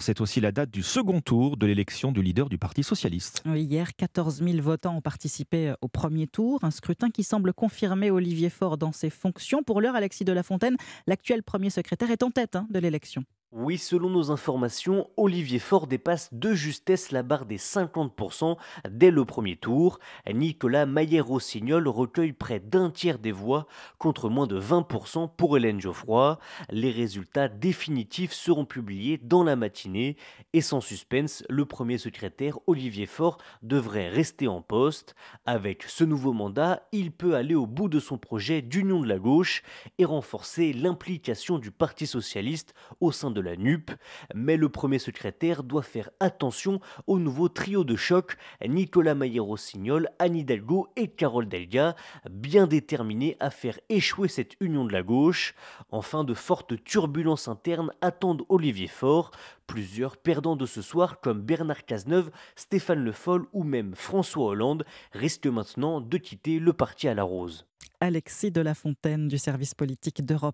c'est aussi la date du second tour de l'élection du leader du Parti socialiste. hier, 14 000 votants ont participé euh, au premier tour, un scrutin qui semble confirmer Olivier Faure dans ses fonctions. Pour l'heure, Alexis de la Fontaine, l'actuel premier secrétaire, est en tête hein, de l'élection. Oui, selon nos informations, Olivier Faure dépasse de justesse la barre des 50% dès le premier tour. Nicolas Maillet-Rossignol recueille près d'un tiers des voix contre moins de 20% pour Hélène Geoffroy. Les résultats définitifs seront publiés dans la matinée et sans suspense, le premier secrétaire Olivier Faure devrait rester en poste. Avec ce nouveau mandat, il peut aller au bout de son projet d'union de la gauche et renforcer l'implication du Parti socialiste au sein de la NUP, mais le premier secrétaire doit faire attention au nouveau trio de choc, Nicolas Maillé-Rossignol, Anne Hidalgo et Carole Delga, bien déterminés à faire échouer cette union de la gauche. Enfin, de fortes turbulences internes attendent Olivier Faure, plusieurs perdants de ce soir comme Bernard Cazeneuve, Stéphane Le Foll ou même François Hollande risquent maintenant de quitter le parti à la rose. Alexis de la Fontaine du service politique d'Europe